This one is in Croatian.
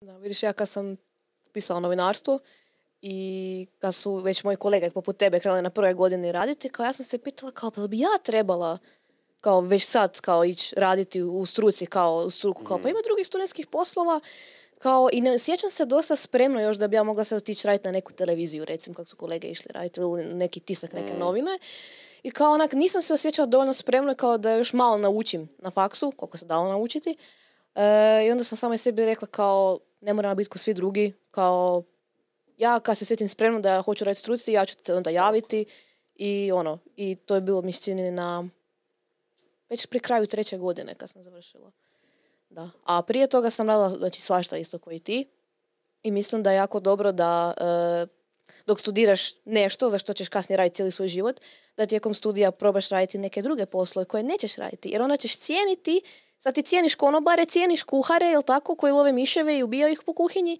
Da, vidiš, ja kad sam pisala novinarstvo i kad su već moji kolege poput tebe krenuli na prve godine raditi, kao ja sam se pitala kao pa bi ja trebala kao već sad kao ići raditi u struci kao u struku kao pa mhm. ima drugih studentskih poslova kao i ne sjećam se dosta spremno još da bi ja mogla se otići raditi na neku televiziju recimo kako su kolege išli raditi ili neki tisak neke mhm. novine i kao onak nisam se osjećala dovoljno spremno kao da još malo naučim na faksu koliko se dalo naučiti e, i onda sam sama sebi rekla kao ne moram biti ko svi drugi, kao ja kad se osjetim spremno da hoću raditi struci, ja ću se onda javiti i ono, i to je bilo mi čini na već pri kraju treće godine kad sam završila. Da. A prije toga sam radila znači, svašta isto i ti i mislim da je jako dobro da eh, dok studiraš nešto za što ćeš kasnije raditi cijeli svoj život, da tijekom studija probaš raditi neke druge poslove koje nećeš raditi. Jer onda ćeš cijeniti Sad ti cijeniš konobare, cijeniš kuhare, jel tako, koji love miševe i ubijaju ih po kuhinji,